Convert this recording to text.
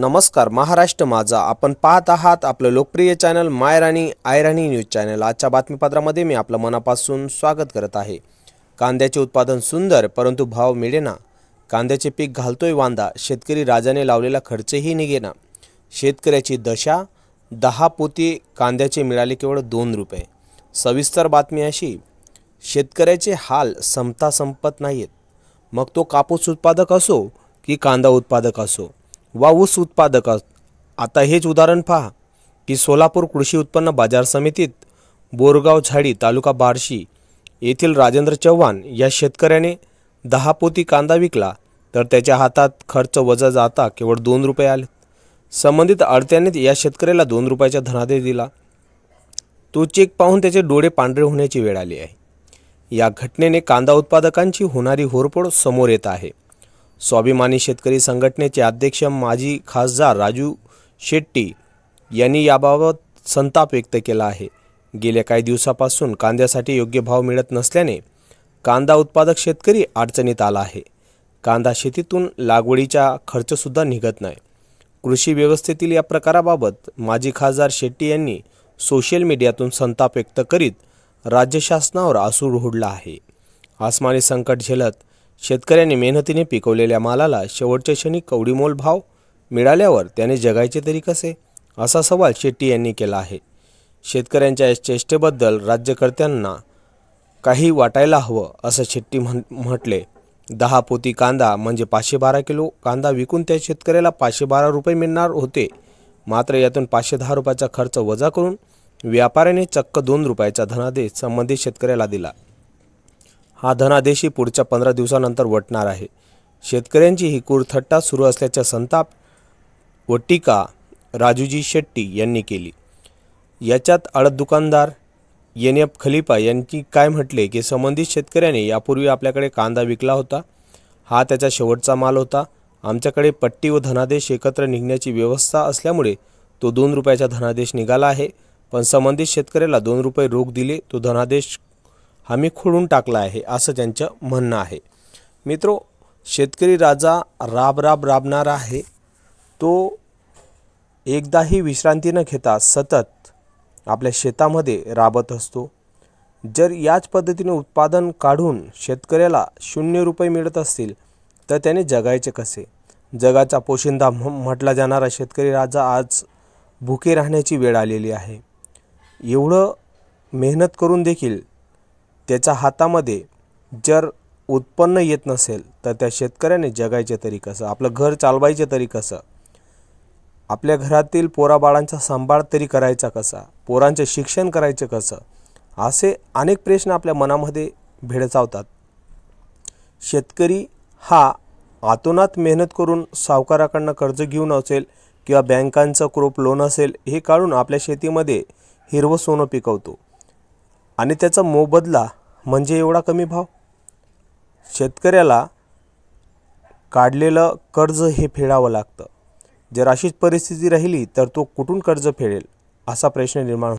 नमस्कार महाराष्ट्र माझा आपण पाहत आहात आपलं लोकप्रिय चॅनल मायराणी आयराणी न्यूज चॅनल आजच्या बातमीपत्रामध्ये मी आपलं मनापासून स्वागत करत आहे कांद्याचे उत्पादन सुंदर परंतु भाव मिळेना कांद्याचे पीक घालतोय वांदा शेतकरी राजाने लावलेला खर्चही निघेना शेतकऱ्याची दशा दहा पोती कांद्याचे मिळाले केवळ दोन रुपये सविस्तर बातमी अशी शेतकऱ्याचे हाल संपता संपत नाहीत मग तो कापूस उत्पादक असो की कांदा उत्पादक असो वा ऊस उत्पादक आता हेच उदाहरण पहा की सोलापूर कृषी उत्पन्न बाजार समितीत बोरगाव झाडी तालुका बार्शी येथील राजेंद्र चव्हाण या शेतकऱ्याने दहा पोती कांदा विकला तर त्याच्या हातात खर्च वजा जाता केवळ दोन रुपये आले संबंधित अडत्यानेच या शेतकऱ्याला दोन रुपयाचा धनादेश दिला तो चेक पाहून त्याचे डोळे पांढरे होण्याची वेळ आली आहे या घटनेने कांदा उत्पादकांची होणारी होरपोड समोर येत आहे स्वाभिमानी शेतकरी संघटनेचे अध्यक्ष माजी खासदार राजू शेट्टी यांनी याबाबत संताप व्यक्त केला आहे गेल्या काही दिवसापासून कांद्यासाठी योग्य भाव मिळत नसल्याने कांदा उत्पादक शेतकरी अडचणीत आला आहे कांदा शेतीतून लागवडीचा खर्चसुद्धा निघत नाही कृषी व्यवस्थेतील या प्रकाराबाबत माजी खासदार शेट्टी यांनी सोशल मीडियातून संताप व्यक्त करीत राज्य शासनावर आसूर ओढला आहे आसमानी संकट झेलत शेतकऱ्यांनी मेहनतीने पिकवलेल्या मालाला शेवटच्या क्षणी कवडीमोल भाव मिळाल्यावर त्याने जगायचे तरी कसे असा सवाल शेट्टी यांनी केला आहे शेतकऱ्यांच्या चेष्टेबद्दल राज्यकर्त्यांना काही वाटायला हवं असं शेट्टी म्हण म्हटले दहा पोती कांदा म्हणजे पाचशे बारा किलो कांदा विकून त्या शेतकऱ्याला पाचशे बारा रुपये मिळणार होते मात्र यातून पाचशे दहा रुपयाचा खर्च वजा करून व्यापाऱ्याने चक्क दोन रुपयाचा धनादेश संबंधित शेतकऱ्याला दिला हा धनादेशही पुढच्या पंधरा दिवसानंतर वटणार आहे शेतकऱ्यांची ही कुरथट्टा सुरू असल्याचा संताप व टीका राजूजी शेट्टी यांनी केली याच्यात अडत दुकानदार एन एफ खलिपा यांनी काय म्हटले की संबंधित शेतकऱ्याने यापूर्वी आपल्याकडे कांदा विकला होता हा त्याचा शेवटचा माल होता आमच्याकडे पट्टी व धनादेश एकत्र निघण्याची व्यवस्था असल्यामुळे तो दोन रुपयाचा धनादेश निघाला आहे पण संबंधित शेतकऱ्याला दोन रुपये रोख दिले तो धनादेश आम्ही खोडून टाकला आहे असं त्यांचं म्हणणं आहे मित्रो शेतकरी राजा राब राब राबणारा आहे तो एकदाही विश्रांती न घेता सतत आपल्या शेतामध्ये राबत असतो जर याच पद्धतीने उत्पादन काढून शेतकऱ्याला शून्य रुपये मिळत असतील तर त्याने जगायचे कसे जगाचा पोशिंदा म्हटला जाणारा शेतकरी राजा आज भुके राहण्याची वेळ आलेली आहे एवढं मेहनत करून देखील त्याच्या हातामध्ये जर उत्पन्न येत नसेल तर त्या शेतकऱ्याने जगायचे तरी कसं आपलं घर चालवायचे तरी कसं आपल्या घरातील पोराबाळांचा सांभाळ तरी करायचा कसा पोरांचे शिक्षण करायचं कसं असे अनेक प्रश्न आपल्या मनामध्ये भेडसावतात शेतकरी हा आतोनात मेहनत करून सावकाराकडनं कर्ज घेऊन असेल किंवा बँकांचं क्रोप लोन असेल हे काढून आपल्या शेतीमध्ये हिरवं सोनं पिकवतो आणि त्याचा मोबदला म्हणजे एवढा कमी भाव शेतकऱ्याला काढलेलं कर्ज हे फेडावं लागतं जर अशीच परिस्थिती राहिली तर तो कुठून कर्ज फेडेल असा प्रश्न निर्माण